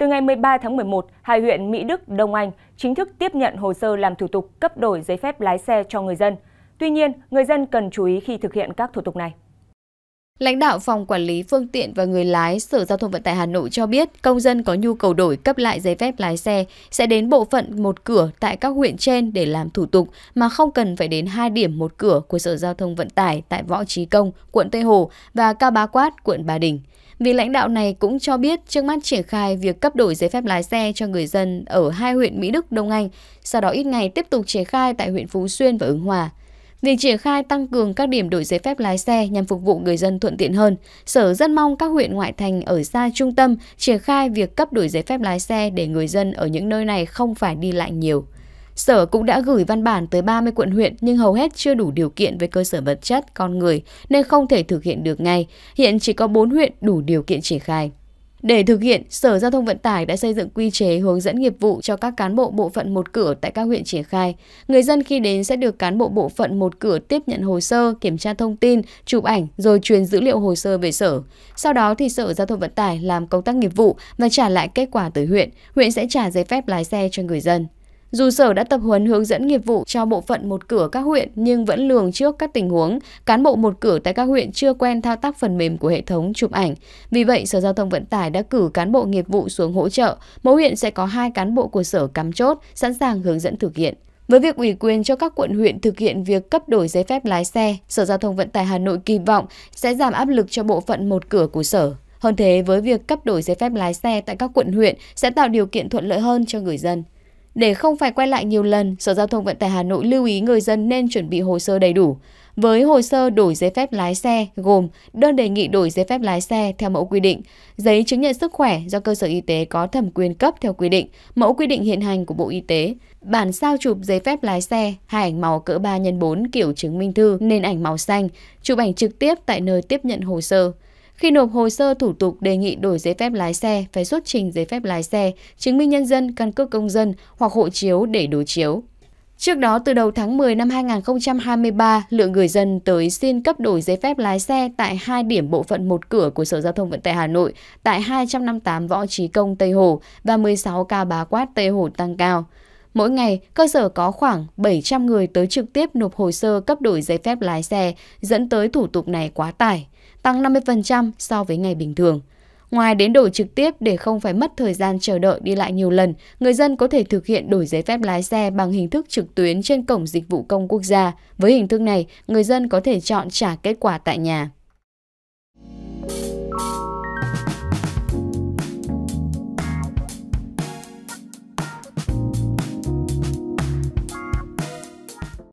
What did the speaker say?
Từ ngày 13 tháng 11, hai huyện Mỹ Đức, Đông Anh chính thức tiếp nhận hồ sơ làm thủ tục cấp đổi giấy phép lái xe cho người dân. Tuy nhiên, người dân cần chú ý khi thực hiện các thủ tục này. Lãnh đạo Phòng Quản lý Phương tiện và Người lái Sở Giao thông Vận tải Hà Nội cho biết công dân có nhu cầu đổi cấp lại giấy phép lái xe sẽ đến bộ phận một cửa tại các huyện trên để làm thủ tục mà không cần phải đến hai điểm một cửa của Sở Giao thông Vận tải tại Võ Trí Công, quận Tây Hồ và Cao Bá Quát, quận Ba Đình vì lãnh đạo này cũng cho biết trước mắt triển khai việc cấp đổi giấy phép lái xe cho người dân ở hai huyện Mỹ Đức, Đông Anh, sau đó ít ngày tiếp tục triển khai tại huyện Phú Xuyên và Ứng Hòa. Việc triển khai tăng cường các điểm đổi giấy phép lái xe nhằm phục vụ người dân thuận tiện hơn, Sở rất mong các huyện ngoại thành ở xa trung tâm triển khai việc cấp đổi giấy phép lái xe để người dân ở những nơi này không phải đi lại nhiều. Sở cũng đã gửi văn bản tới 30 quận huyện nhưng hầu hết chưa đủ điều kiện về cơ sở vật chất, con người nên không thể thực hiện được ngay. Hiện chỉ có 4 huyện đủ điều kiện triển khai. Để thực hiện, Sở Giao thông Vận tải đã xây dựng quy chế hướng dẫn nghiệp vụ cho các cán bộ bộ phận một cửa tại các huyện triển khai. Người dân khi đến sẽ được cán bộ bộ phận một cửa tiếp nhận hồ sơ, kiểm tra thông tin, chụp ảnh rồi truyền dữ liệu hồ sơ về sở. Sau đó thì Sở Giao thông Vận tải làm công tác nghiệp vụ và trả lại kết quả tới huyện. Huyện sẽ trả giấy phép lái xe cho người dân. Dù sở đã tập huấn hướng dẫn nghiệp vụ cho bộ phận một cửa các huyện nhưng vẫn lường trước các tình huống cán bộ một cửa tại các huyện chưa quen thao tác phần mềm của hệ thống chụp ảnh. Vì vậy, Sở Giao thông Vận tải đã cử cán bộ nghiệp vụ xuống hỗ trợ. Mỗi huyện sẽ có hai cán bộ của sở cắm chốt sẵn sàng hướng dẫn thực hiện. Với việc ủy quyền cho các quận huyện thực hiện việc cấp đổi giấy phép lái xe, Sở Giao thông Vận tải Hà Nội kỳ vọng sẽ giảm áp lực cho bộ phận một cửa của sở. Hơn thế, với việc cấp đổi giấy phép lái xe tại các quận huyện sẽ tạo điều kiện thuận lợi hơn cho người dân. Để không phải quay lại nhiều lần, Sở Giao thông Vận tải Hà Nội lưu ý người dân nên chuẩn bị hồ sơ đầy đủ. Với hồ sơ đổi giấy phép lái xe gồm đơn đề nghị đổi giấy phép lái xe theo mẫu quy định, giấy chứng nhận sức khỏe do cơ sở y tế có thẩm quyền cấp theo quy định, mẫu quy định hiện hành của Bộ Y tế, bản sao chụp giấy phép lái xe, hai ảnh màu cỡ 3 x 4 kiểu chứng minh thư nền ảnh màu xanh, chụp ảnh trực tiếp tại nơi tiếp nhận hồ sơ. Khi nộp hồ sơ thủ tục đề nghị đổi giấy phép lái xe, phải xuất trình giấy phép lái xe, chứng minh nhân dân, căn cước công dân hoặc hộ chiếu để đối chiếu. Trước đó, từ đầu tháng 10 năm 2023, lượng người dân tới xin cấp đổi giấy phép lái xe tại hai điểm bộ phận một cửa của Sở Giao thông Vận tải Hà Nội tại 258 Võ Trí Công Tây Hồ và 16 Ca Bá Quát Tây Hồ tăng cao. Mỗi ngày, cơ sở có khoảng 700 người tới trực tiếp nộp hồ sơ cấp đổi giấy phép lái xe, dẫn tới thủ tục này quá tải tăng 50% so với ngày bình thường. Ngoài đến đổi trực tiếp để không phải mất thời gian chờ đợi đi lại nhiều lần, người dân có thể thực hiện đổi giấy phép lái xe bằng hình thức trực tuyến trên cổng dịch vụ công quốc gia. Với hình thức này, người dân có thể chọn trả kết quả tại nhà.